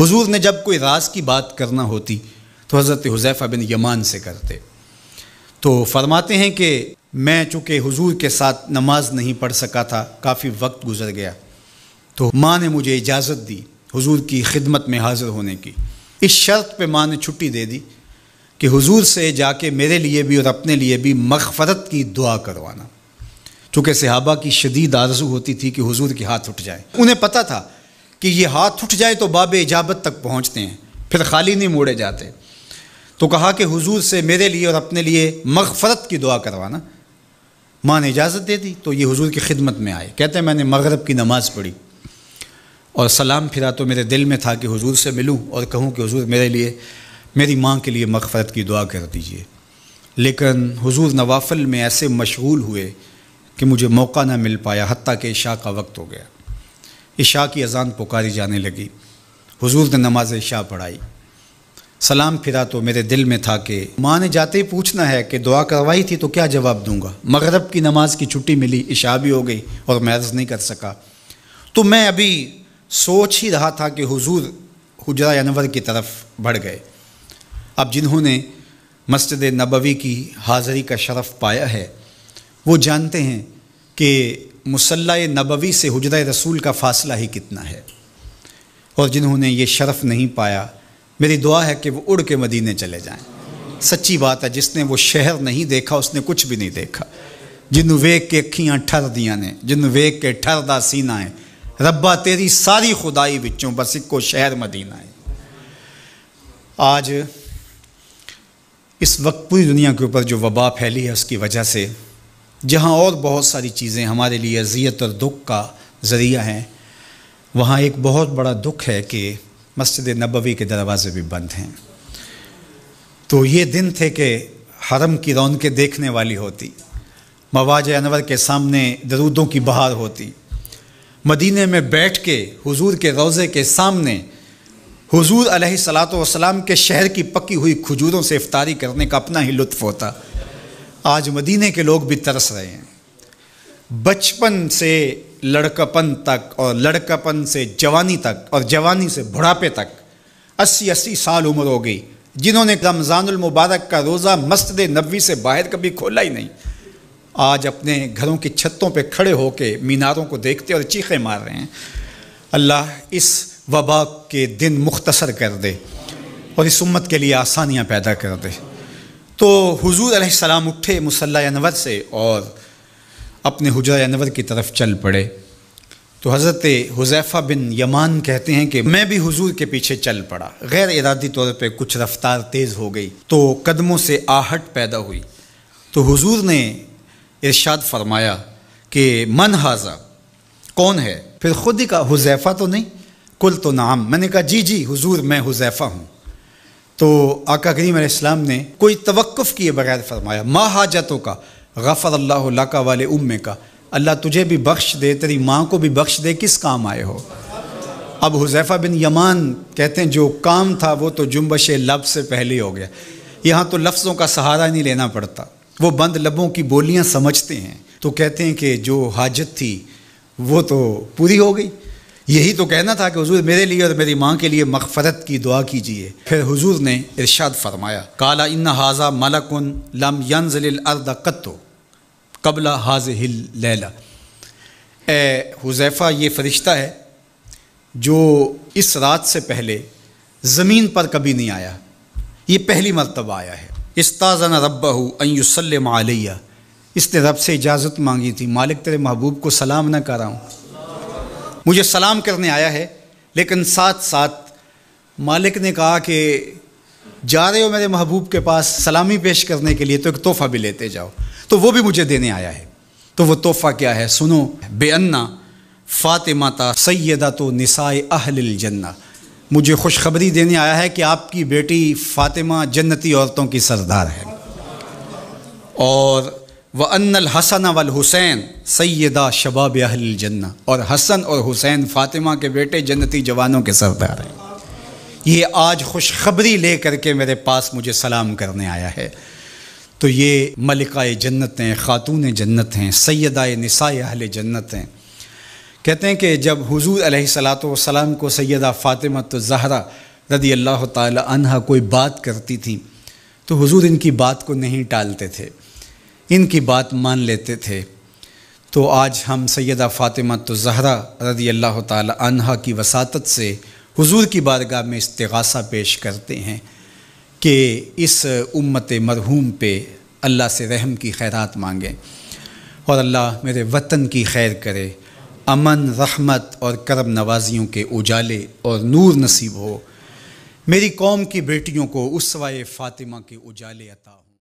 हुजूर ने जब कोई राज की बात करना होती तो हज़रत हुजैफ़ा बिन यमान से करते तो फरमाते हैं कि मैं चूँकि हुजूर के साथ नमाज नहीं पढ़ सका था काफ़ी वक्त गुजर गया तो माँ ने मुझे इजाज़त दी हुजूर की खिदमत में हाज़िर होने की इस शर्त पे माँ ने छुट्टी दे दी कि हुजूर से जाके मेरे लिए भी और अपने लिए भी मगफरत की दुआ करवाना चूँकि सहाबा की शदीद आरजू होती थी कि हुजूर के हाथ उठ जाए उन्हें पता था कि ये हाथ उठ जाए तो बाबे इजाबत तक पहुँचते हैं फिर खाली नहीं मोड़े जाते तो कहा कि हुजूर से मेरे लिए और अपने लिए मगफरत की दुआ करवाना माँ ने इजाज़त दे दी तो ये हुजूर की खिदमत में आए कहते हैं मैंने मगरब की नमाज़ पढ़ी और सलाम फिरा तो मेरे दिल में था कि हुजूर से मिलूं और कहूं कि हुजूर मेरे लिए मेरी माँ के लिए मगफरत की दुआ कर दीजिए लेकिन हुजूर नवाफल में ऐसे मशगूल हुए कि मुझे मौका ना मिल पाया हती कि शाह का वक्त हो गया इशा की अजान पुकारी जाने लगी हुजूर ने नमाज इशा पढ़ाई सलाम फिरा तो मेरे दिल में था कि माँ ने जाते ही पूछना है कि दुआ करवाई थी तो क्या जवाब दूंगा मगरब की नमाज की छुट्टी मिली इशा भी हो गई और मैं अर्ज़ नहीं कर सका तो मैं अभी सोच ही रहा था कि हुजूर हुजरा अनवर की तरफ बढ़ गए अब जिन्होंने मस्जिद नबवी की हाज़री का शरफ़ पाया है वो जानते हैं कि मुसल्ला नबवी से हजर रसूल का फ़ासला ही कितना है और जिन्होंने ये शरफ़ नहीं पाया मेरी दुआ है कि वो उड़ के मदीने चले जाएं सच्ची बात है जिसने वो शहर नहीं देखा उसने कुछ भी नहीं देखा जिन वेग के अखियाँ ठर दिया ने जिन वेग के ठरदा सीना है रब्बा तेरी सारी खुदाई बिचों बस इको शहर मदीना है आज इस वक्त पूरी दुनिया के ऊपर जो वबा फैली है उसकी वजह से जहाँ और बहुत सारी चीज़ें हमारे लिए अजियत और दुख का ज़रिया हैं वहाँ एक बहुत बड़ा दुख है कि मस्जिद नबवी के दरवाज़े भी बंद हैं तो ये दिन थे कि हरम की रौनकें देखने वाली होती मवाज अनवर के सामने दरूदों की बहार होती मदीने में बैठ के हुजूर के रोज़े के सामने हुजूर हजूर सलाम के शहर की पकी हुई खजूरों से इफ्तारी करने का अपना ही लुत्फ़ होता आज मदीने के लोग भी तरस रहे हैं बचपन से लड़कपन तक और लड़कपन से जवानी तक और जवानी से बुढ़ापे तक अस्सी अस्सी साल उम्र हो गई जिन्होंने रमज़ानुल मुबारक का रोज़ा मस्जिद नबी से बाहर कभी खोला ही नहीं आज अपने घरों की छतों पे खड़े होके मीनारों को देखते और चीखें मार रहे हैं अल्लाह इस वबा के दिन मुख्तसर कर दे और इस उम्मत के लिए आसानियाँ पैदा कर दे तो हुजूर सलाम उठे मुसल्ला अनवर से और अपने हुजरा अनवर की तरफ चल पड़े तो हज़रत हुजैफ़ा बिन यमान कहते हैं कि मैं भी हुजूर के पीछे चल पड़ा गैर इरादी तौर पे कुछ रफ्तार तेज़ हो गई तो कदमों से आहट पैदा हुई तो हुजूर ने इरशाद फरमाया कि मन हाजा कौन है फिर ख़ुद ही का हुजैफ़ा तो नहीं कुल तो नाम मैंने कहा जी जी हुजूर मैं हुजैफ़ा हूँ तो आका करीम इस्लाम ने कोई तवक्फ किए बगैर फरमाया माँ हाजतों का गफ़र अल्लाह लाका वाले उम्मे का अल्लाह तुझे भी बख्श दे तेरी माँ को भी बख्श दे किस काम आए हो अब हुजैफ़ा बिन यमान कहते हैं जो काम था वो तो जुम्बश लब से पहले हो गया यहाँ तो लफ्ज़ों का सहारा नहीं लेना पड़ता वो बंद लबों की बोलियाँ समझते हैं तो कहते हैं कि जो हाजत थी वो तो पूरी हो गई यही तो कहना था कि हुजूर मेरे लिए और मेरी माँ के लिए मकफरत की दुआ कीजिए फिर हुजूर ने इरशाद फरमाया काला इन हाजा मलकुन लम यंजल अर्द कत्तो कबला हाज हिल लैला ए हुजैफ़ा ये फ़रिश्ता है जो इस रात से पहले ज़मीन पर कभी नहीं आया ये पहली मरतबा आया है इस्ताज़न रब्बा अयुसल मालिया इसने रब से इजाज़त मांगी थी मालिक तेरे महबूब को सलाम न कराऊँ मुझे सलाम करने आया है लेकिन साथ साथ मालिक ने कहा कि जा रहे हो मेरे महबूब के पास सलामी पेश करने के लिए तो एक तोहफ़ा भी लेते जाओ तो वो भी मुझे देने आया है तो वो तोहफ़ा क्या है सुनो बेअन्ना फ़ातिमा ता सैदा तो निसाए अहल जन्ना मुझे खुशखबरी देने आया है कि आपकी बेटी फ़ातिमा जन्नती औरतों की सरदार है और व अनल हसन वल हुसैन सैदा शबाब अहल जन्ना और हसन और हुसैन फ़ातिमा के बेटे जन्नती जवानों के सरदार हैं ये आज खुशखबरी ले करके मेरे पास मुझे सलाम करने आया है तो ये मलिका जन्नत हैं ख़ातून जन्नत हैं सैदा नसा अहल जन्नत हैं कहते हैं कि जब हुजूर सलात को सैदा फ़ातिमा तो ज़हरा रदी अल्लाह तहा कोई बात करती थी तो हजूर इनकी बात को नहीं टालते थे इनकी बात मान लेते थे तो आज हम सैदा फ़ातिमा तो जहरा रदी अल्लाह तहा की वसात से हुजूर की बारगाह में इस्तगासा पेश करते हैं कि इस उम्मत मरहूम पे अल्लाह से रहम की खैरत मांगें और अल्लाह मेरे वतन की खैर करे अमन रहमत और करम नवाजियों के उजाले और नूर नसीब हो मेरी कौम की बेटियों को उस वाय फ़ातिमा के उजाले अता